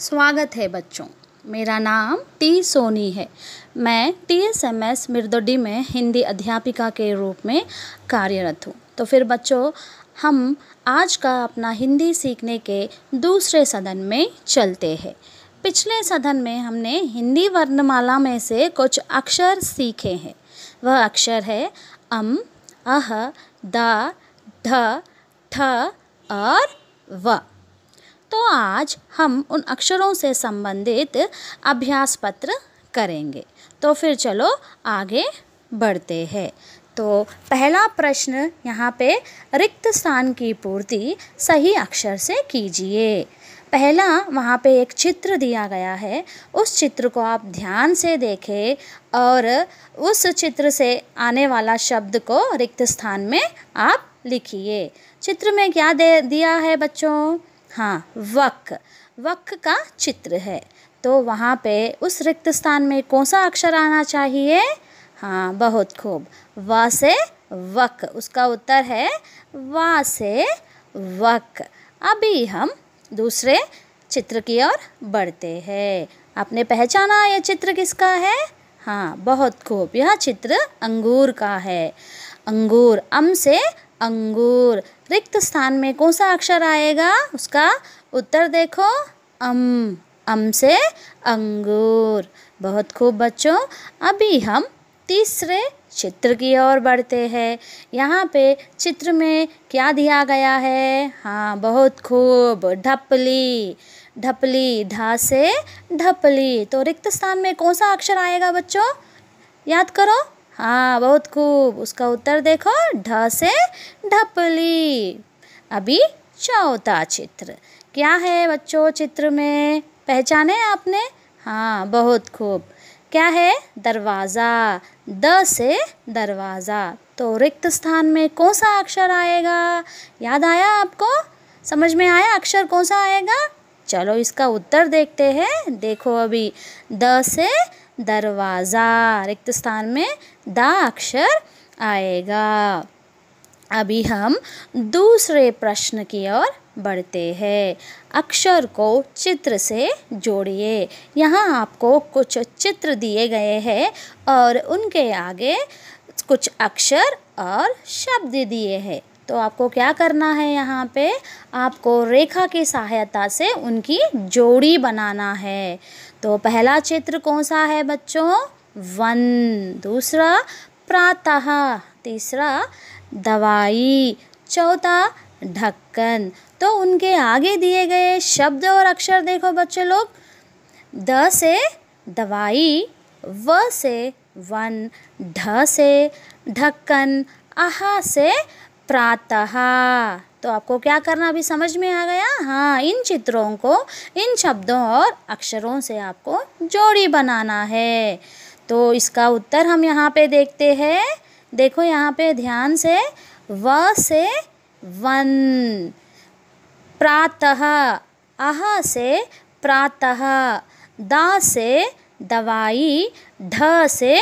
स्वागत है बच्चों मेरा नाम टी सोनी है मैं T S M S Mirdodi में हिंदी अध्यापिका के रूप में कार्यरत हूँ तो फिर बच्चों हम आज का अपना हिंदी सीखने के दूसरे सदन में चलते हैं पिछले सदन में हमने हिंदी वर्णमाला में से कुछ अक्षर सीखे हैं वह अक्षर है अम अह द ढ ठ और व तो आज हम उन अक्षरों से संबंधित अभ्यास पत्र करेंगे तो फिर चलो आगे बढ़ते हैं तो पहला प्रश्न यहाँ पे रिक्त स्थान की पूर्ति सही अक्षर से कीजिए पहला वहाँ पे एक चित्र दिया गया है उस चित्र को आप ध्यान से देखें और उस चित्र से आने वाला शब्द को रिक्त स्थान में आप लिखिए चित्र में क्या दे दिया है बच्चों हाँ वक् वक् का चित्र है तो वहाँ पे उस रिक्त स्थान में कौन सा अक्षर आना चाहिए हाँ बहुत खूब व से वक उसका उत्तर है व से वक अभी हम दूसरे चित्र की ओर बढ़ते हैं आपने पहचाना यह चित्र किसका है हाँ बहुत खूब यह चित्र अंगूर का है अंगूर अम से अंगूर रिक्त स्थान में कौन सा अक्षर आएगा उसका उत्तर देखो अम अम से अंगूर बहुत खूब बच्चों अभी हम तीसरे चित्र की ओर बढ़ते हैं यहाँ पे चित्र में क्या दिया गया है हाँ बहुत खूब ढपली ढपली धा से ढपली तो रिक्त स्थान में कौन सा अक्षर आएगा बच्चों याद करो हाँ बहुत खूब उसका उत्तर देखो ढ से ढपली अभी चौथा चित्र क्या है बच्चों चित्र में पहचाने आपने हाँ बहुत खूब क्या है दरवाज़ा द से दरवाज़ा तो रिक्त स्थान में कौन सा अक्षर आएगा याद आया आपको समझ में आया अक्षर कौन सा आएगा चलो इसका उत्तर देखते हैं देखो अभी द से दरवाज़ा रिक्त स्थान में द अक्षर आएगा अभी हम दूसरे प्रश्न की ओर बढ़ते हैं अक्षर को चित्र से जोड़िए यहाँ आपको कुछ चित्र दिए गए हैं और उनके आगे कुछ अक्षर और शब्द दिए हैं तो आपको क्या करना है यहाँ पे आपको रेखा की सहायता से उनकी जोड़ी बनाना है तो पहला चित्र कौन सा है बच्चों वन दूसरा प्रातः तीसरा दवाई चौथा ढक्कन तो उनके आगे दिए गए शब्द और अक्षर देखो बच्चे लोग द से दवाई व से वन ढ से ढक्कन आहा से प्रातः तो आपको क्या करना अभी समझ में आ गया हाँ इन चित्रों को इन शब्दों और अक्षरों से आपको जोड़ी बनाना है तो इसका उत्तर हम यहाँ पे देखते हैं देखो यहाँ पे ध्यान से व से वन प्रातः अह से प्रातः द से दवाई ढ से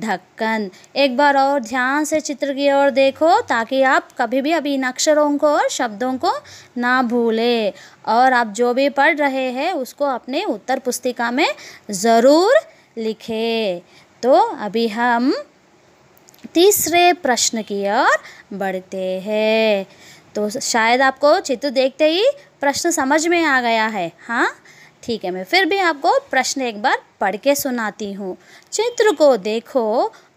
ढक्कन एक बार और ध्यान से चित्र की ओर देखो ताकि आप कभी भी अभी इन अक्षरों को और शब्दों को ना भूलें और आप जो भी पढ़ रहे हैं उसको अपने उत्तर पुस्तिका में ज़रूर लिखे तो अभी हम तीसरे प्रश्न की ओर बढ़ते हैं तो शायद आपको चित्र देखते ही प्रश्न समझ में आ गया है हाँ ठीक है मैं फिर भी आपको प्रश्न एक बार पढ़ के सुनाती हूँ चित्र को देखो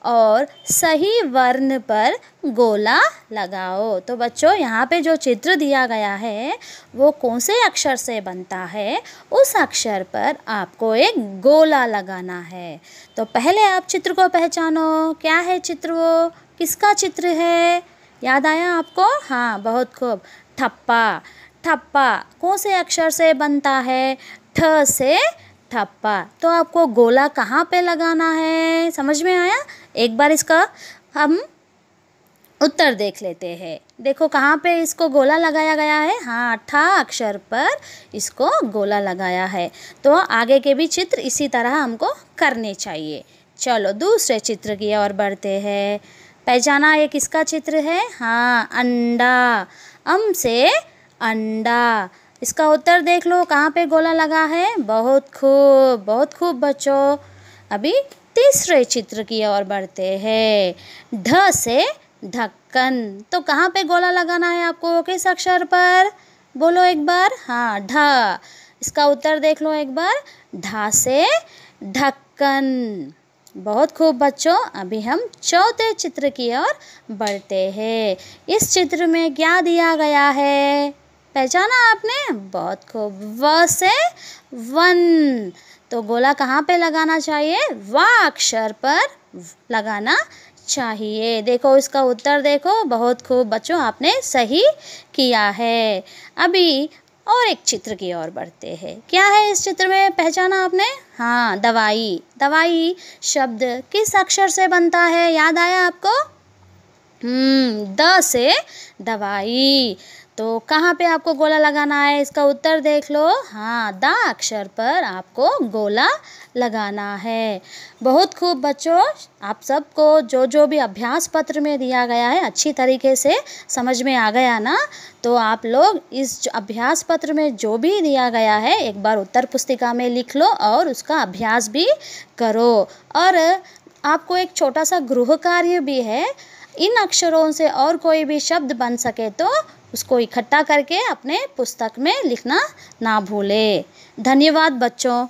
और सही वर्ण पर गोला लगाओ तो बच्चों यहाँ पे जो चित्र दिया गया है वो कौन से अक्षर से बनता है उस अक्षर पर आपको एक गोला लगाना है तो पहले आप चित्र को पहचानो क्या है चित्र वो किसका चित्र है याद आया आपको हाँ बहुत खूब ठप्पा ठप्पा कौन से अक्षर से बनता है ठ से थप्पा तो आपको गोला कहाँ पे लगाना है समझ में आया एक बार इसका हम उत्तर देख लेते हैं देखो कहाँ पे इसको गोला लगाया गया है हाँ अट्ठा अक्षर पर इसको गोला लगाया है तो आगे के भी चित्र इसी तरह हमको करने चाहिए चलो दूसरे चित्र की ओर बढ़ते हैं पहचाना ये किसका चित्र है हाँ अंडा अम से अंडा इसका उत्तर देख लो कहाँ पे गोला लगा है बहुत खूब बहुत खूब बच्चों अभी तीसरे चित्र की ओर बढ़ते हैं ढ से ढक्कन तो कहाँ पे गोला लगाना है आपको किस अक्षर पर बोलो एक बार हाँ ढ इसका उत्तर देख लो एक बार ढा से ढक्कन बहुत खूब बच्चों अभी हम चौथे चित्र की ओर बढ़ते हैं इस चित्र में क्या दिया गया है पहचाना आपने बहुत खूब व से वन तो गोला कहाँ पे लगाना चाहिए व अक्षर पर लगाना चाहिए देखो इसका उत्तर देखो बहुत खूब बच्चों आपने सही किया है अभी और एक चित्र की ओर बढ़ते हैं क्या है इस चित्र में पहचाना आपने हाँ दवाई दवाई शब्द किस अक्षर से बनता है याद आया आपको हम्म द से दवाई तो कहाँ पे आपको गोला लगाना है इसका उत्तर देख लो हाँ द अक्षर पर आपको गोला लगाना है बहुत खूब बच्चों आप सबको जो जो भी अभ्यास पत्र में दिया गया है अच्छी तरीके से समझ में आ गया ना तो आप लोग इस अभ्यास पत्र में जो भी दिया गया है एक बार उत्तर पुस्तिका में लिख लो और उसका अभ्यास भी करो और आपको एक छोटा सा गृह कार्य भी है इन अक्षरों से और कोई भी शब्द बन सके तो उसको इकट्ठा करके अपने पुस्तक में लिखना ना भूले धन्यवाद बच्चों